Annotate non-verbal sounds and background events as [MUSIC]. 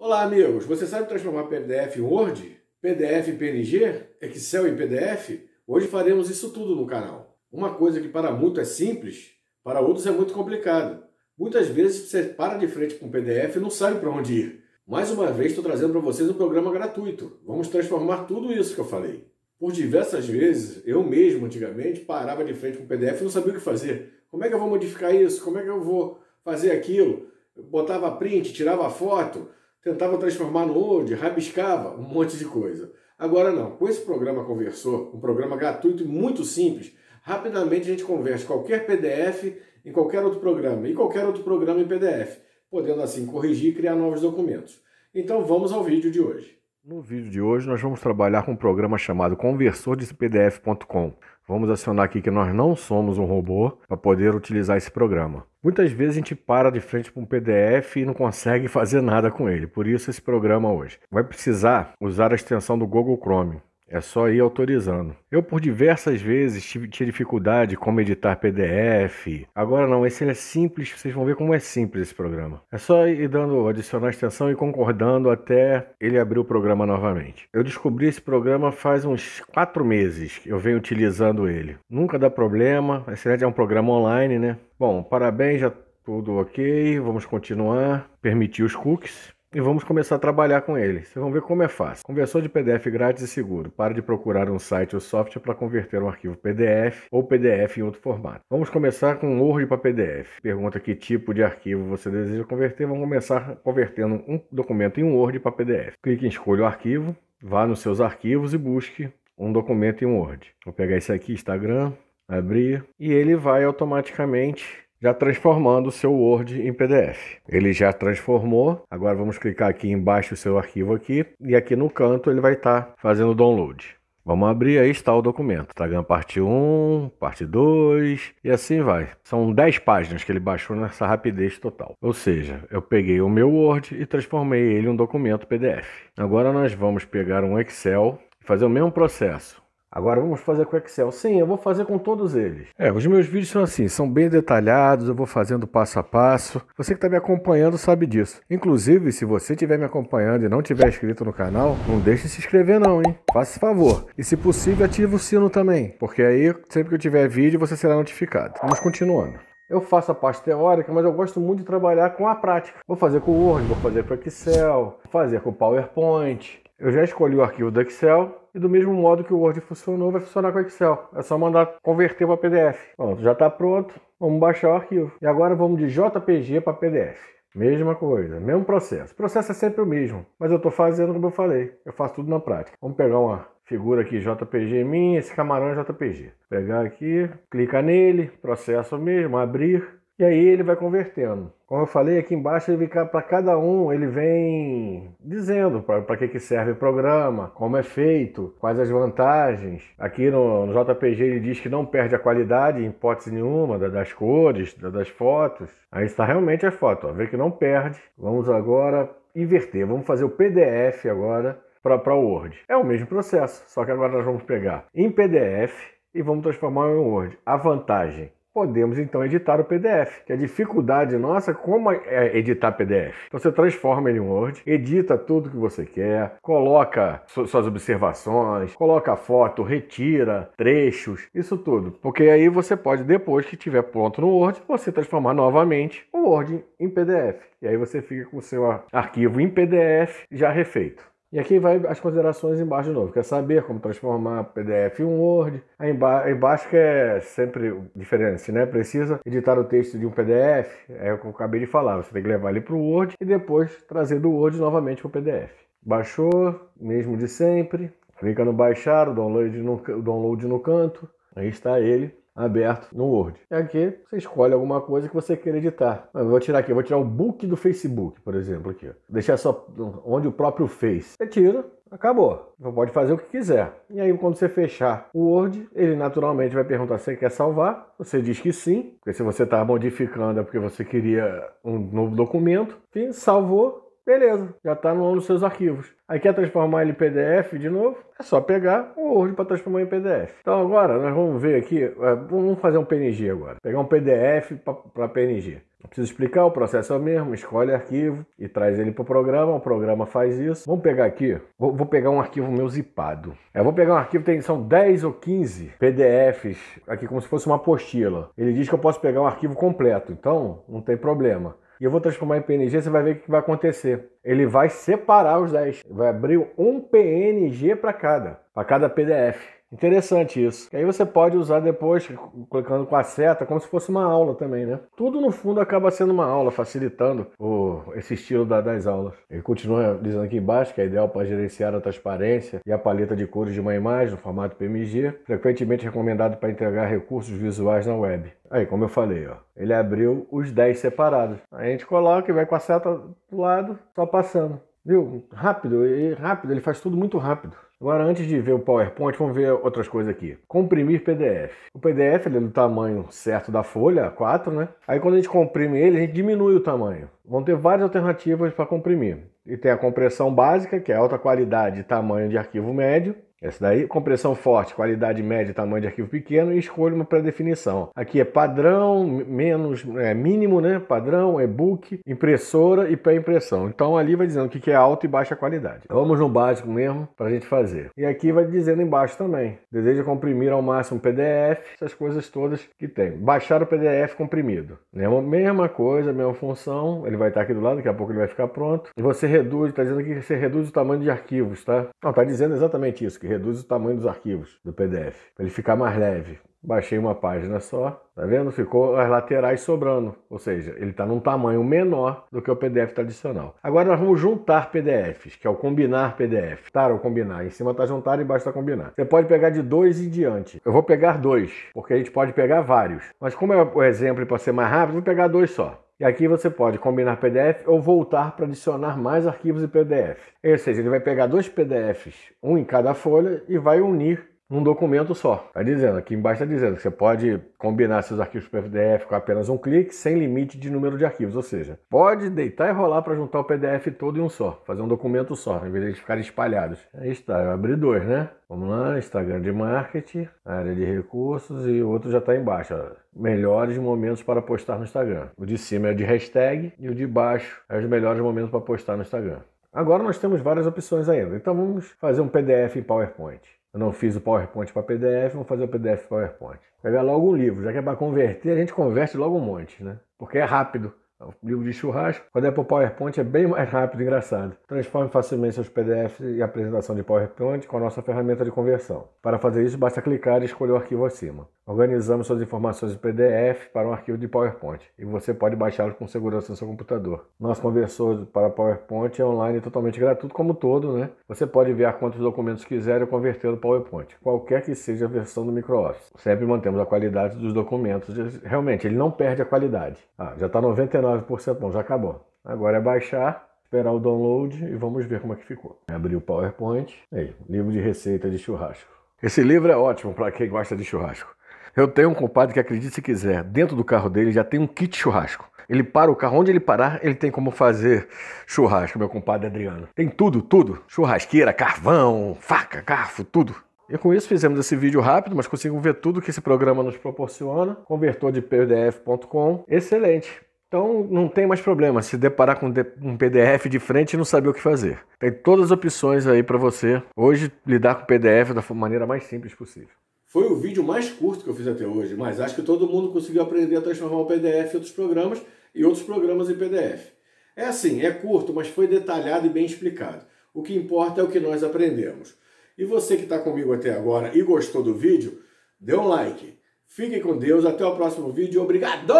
Olá, amigos! Você sabe transformar PDF em Word? PDF em PNG? Excel em PDF? Hoje faremos isso tudo no canal. Uma coisa que para muitos é simples, para outros é muito complicado. Muitas vezes você para de frente com o PDF e não sabe para onde ir. Mais uma vez estou trazendo para vocês um programa gratuito. Vamos transformar tudo isso que eu falei. Por diversas vezes, eu mesmo antigamente parava de frente com o PDF e não sabia o que fazer. Como é que eu vou modificar isso? Como é que eu vou fazer aquilo? Eu botava print, tirava foto, tentava transformar no Word, rabiscava um monte de coisa. Agora não, com esse programa Conversor, um programa gratuito e muito simples, rapidamente a gente converte qualquer PDF em qualquer outro programa e qualquer outro programa em PDF, podendo assim corrigir e criar novos documentos. Então vamos ao vídeo de hoje. No vídeo de hoje nós vamos trabalhar com um programa chamado Conversor de PDF.com. Vamos acionar aqui que nós não somos um robô para poder utilizar esse programa. Muitas vezes a gente para de frente para um PDF e não consegue [LAUGHS] fazer nada com ele, por isso esse programa hoje. Vai precisar usar a extensão do Google Chrome. É só ir autorizando. Eu por diversas vezes tive, dificuldade com editar PDF. Agora não, esse é simples, vocês vão ver como é simples esse programa. É só ir dando adicionar extensão e concordando até ele abrir o programa novamente. Eu descobri esse programa faz uns quatro meses que eu venho utilizando ele. Nunca dá problema, excelente, é um programa online, né? Bom, parabéns, já tudo ok, vamos continuar. Permitir os cookies e vamos começar a trabalhar com ele. Vocês vão ver como é fácil. Conversor de PDF grátis e seguro. Pare de procurar um site ou software para converter um arquivo PDF ou PDF em outro formato. Vamos começar com Word para PDF. Pergunta que tipo de arquivo você deseja converter. Vamos começar convertendo um documento em um Word para PDF. Clique em escolha o arquivo, vá nos seus arquivos e busque um documento em Word. Vou pegar esse aqui, Instagram, abrir, e ele vai automaticamente já transformando o seu Word em PDF. Ele já transformou. Agora vamos clicar aqui embaixo o seu arquivo aqui e aqui no canto ele vai estar tá fazendo o download. Vamos abrir, aí está o documento. Tragam parte 1, parte 2 e assim vai. São 10 páginas que ele baixou nessa rapidez total. Ou seja, eu peguei o meu Word e transformei ele em um documento PDF. Agora nós vamos pegar um Excel e fazer o mesmo processo. Agora vamos fazer com o Excel. Sim, eu vou fazer com todos eles. É, os meus vídeos são assim, são bem detalhados, eu vou fazendo passo a passo. Você que está me acompanhando sabe disso. Inclusive, se você estiver me acompanhando e não tiver inscrito no canal, não deixe de se inscrever não, hein? Faça esse favor. E se possível, ative o sino também, porque aí sempre que eu tiver vídeo você será notificado. Vamos continuando. Eu faço a parte teórica, mas eu gosto muito de trabalhar com a prática. Vou fazer com o Word, vou fazer com o Excel, vou fazer com o PowerPoint. Eu já escolhi o arquivo do Excel, e do mesmo modo que o Word funcionou, vai funcionar com o Excel. É só mandar converter para PDF. Pronto, já está pronto. Vamos baixar o arquivo. E agora vamos de JPG para PDF. Mesma coisa, mesmo processo. O processo é sempre o mesmo, mas eu estou fazendo como eu falei. Eu faço tudo na prática. Vamos pegar uma figura aqui JPG minha, esse camarão é JPG. Pegar aqui, clicar nele, processo mesmo, abrir. E aí ele vai convertendo. Como eu falei, aqui embaixo ele fica para cada um, ele vem dizendo para que, que serve o programa, como é feito, quais as vantagens. Aqui no, no JPG ele diz que não perde a qualidade, em hipótese nenhuma, da, das cores, da, das fotos. Aí está realmente a foto, ó, vê que não perde. Vamos agora inverter, vamos fazer o PDF agora para o Word. É o mesmo processo, só que agora nós vamos pegar em PDF e vamos transformar em Word. A vantagem podemos então editar o PDF. Que é a dificuldade nossa como é, é editar PDF. Então você transforma ele em Word, edita tudo que você quer, coloca suas observações, coloca foto, retira trechos, isso tudo. Porque aí você pode depois que tiver pronto no Word, você transformar novamente o Word em PDF. E aí você fica com o seu arquivo em PDF já refeito. E aqui vai as considerações embaixo de novo. Quer é saber como transformar PDF em Word? Aí embaixo que é sempre diferente, né? Precisa editar o texto de um PDF, é o que eu acabei de falar. Você tem que levar ele para o Word e depois trazer do Word novamente para o PDF. Baixou, mesmo de sempre. Clica no baixar, o download no, o download no canto. Aí está ele aberto no Word. E aqui você escolhe alguma coisa que você queira editar. Eu vou tirar aqui, vou tirar o book do Facebook, por exemplo, aqui. Deixar só onde o próprio fez. Você tira, acabou. Você pode fazer o que quiser. E aí, quando você fechar o Word, ele naturalmente vai perguntar se você quer salvar. Você diz que sim, porque se você está modificando é porque você queria um novo documento. Enfim, salvou Beleza, já está no, nos seus arquivos. Aí quer transformar ele em PDF de novo? É só pegar o Word para transformar em PDF. Então agora nós vamos ver aqui, é, vamos fazer um PNG agora. Pegar um PDF para PNG. Não preciso explicar, o processo é o mesmo, escolhe arquivo e traz ele para o programa, o programa faz isso. Vamos pegar aqui, vou, vou pegar um arquivo meu zipado. É, eu vou pegar um arquivo, tem, são 10 ou 15 PDFs, aqui como se fosse uma apostila. Ele diz que eu posso pegar um arquivo completo, então não tem problema e eu vou transformar em PNG, você vai ver o que vai acontecer. Ele vai separar os 10, vai abrir um PNG para cada, para cada PDF. Interessante isso. E aí você pode usar depois, clicando com a seta, como se fosse uma aula também, né? Tudo no fundo acaba sendo uma aula, facilitando o, esse estilo da, das aulas. Ele continua dizendo aqui embaixo que é ideal para gerenciar a transparência e a paleta de cores de uma imagem no formato PMG, frequentemente recomendado para entregar recursos visuais na web. Aí, como eu falei, ó, ele abriu os 10 separados. Aí a gente coloca e vai com a seta do lado, só passando. Viu? Rápido, e rápido, ele faz tudo muito rápido. Agora, antes de ver o PowerPoint, vamos ver outras coisas aqui. Comprimir PDF. O PDF ele é do tamanho certo da folha, 4, né? Aí quando a gente comprime ele, a gente diminui o tamanho. Vão ter várias alternativas para comprimir. E tem a compressão básica, que é alta qualidade e tamanho de arquivo médio. Essa daí, compressão forte, qualidade média, tamanho de arquivo pequeno e escolha uma pré-definição. Aqui é padrão, menos, é mínimo, né? Padrão, e-book, impressora e pré-impressão. Então ali vai dizendo o que é alta e baixa qualidade. vamos no básico mesmo para a gente fazer. E aqui vai dizendo embaixo também. Deseja comprimir ao máximo PDF, essas coisas todas que tem. Baixar o PDF comprimido. Né? Mesma coisa, mesma função. Ele vai estar aqui do lado, daqui a pouco ele vai ficar pronto. E você reduz, está dizendo que você reduz o tamanho de arquivos, tá? Não, está dizendo exatamente isso. Que reduz o tamanho dos arquivos do PDF, para ele ficar mais leve. Baixei uma página só, tá vendo? Ficou as laterais sobrando, ou seja, ele está num tamanho menor do que o PDF tradicional. Agora nós vamos juntar PDFs, que é o combinar PDF. Tá, o combinar, em cima está juntar e embaixo está combinar. Você pode pegar de dois em diante. Eu vou pegar dois, porque a gente pode pegar vários. Mas como é o exemplo para ser mais rápido, vou pegar dois só. E aqui você pode combinar PDF ou voltar para adicionar mais arquivos em PDF. Ou seja, ele vai pegar dois PDFs, um em cada folha, e vai unir num documento só. Está dizendo, aqui embaixo está dizendo que você pode combinar seus arquivos PDF com apenas um clique, sem limite de número de arquivos, ou seja, pode deitar e rolar para juntar o PDF todo em um só, fazer um documento só, em vez de eles ficarem espalhados. Aí está, eu abri dois, né? Vamos lá, Instagram de marketing, área de recursos e o outro já está embaixo. Ó. Melhores momentos para postar no Instagram. O de cima é de hashtag e o de baixo é os melhores momentos para postar no Instagram. Agora nós temos várias opções ainda, então vamos fazer um PDF em PowerPoint. Eu não fiz o PowerPoint para PDF, vamos fazer o PDF PowerPoint. Pegar logo um livro, já que é para converter, a gente converte logo um monte, né? Porque é rápido. O é livro de churrasco, quando é para o PowerPoint, é bem mais rápido e engraçado. Transforme facilmente seus PDFs e apresentação de PowerPoint com a nossa ferramenta de conversão. Para fazer isso, basta clicar e escolher o arquivo acima. Organizamos suas informações em PDF para um arquivo de PowerPoint e você pode baixá-los com segurança no seu computador. Nosso conversor para PowerPoint é online totalmente gratuito, como todo, né? Você pode enviar quantos documentos quiser convertê-lo para PowerPoint, qualquer que seja a versão do MicroOffice. Sempre mantemos a qualidade dos documentos. Realmente, ele não perde a qualidade. Ah, já está 99% bom, já acabou. Agora é baixar esperar o download e vamos ver como é que ficou. Abri o PowerPoint. Aí, livro de receita de churrasco. Esse livro é ótimo para quem gosta de churrasco. Eu tenho um compadre que, acredite se quiser, dentro do carro dele já tem um kit churrasco. Ele para o carro, onde ele parar, ele tem como fazer churrasco, meu compadre Adriano. Tem tudo, tudo. Churrasqueira, carvão, faca, garfo, tudo. E com isso fizemos esse vídeo rápido, mas conseguimos ver tudo que esse programa nos proporciona. Convertor de pdf.com, excelente. Então não tem mais problema se deparar com um PDF de frente e não saber o que fazer. Tem todas as opções aí para você hoje lidar com PDF da maneira mais simples possível. Foi o vídeo mais curto que eu fiz até hoje, mas acho que todo mundo conseguiu aprender a transformar o PDF em outros programas e outros programas em PDF. É assim, é curto, mas foi detalhado e bem explicado. O que importa é o que nós aprendemos. E você que está comigo até agora e gostou do vídeo, dê um like. Fique com Deus, até o próximo vídeo. Obrigado!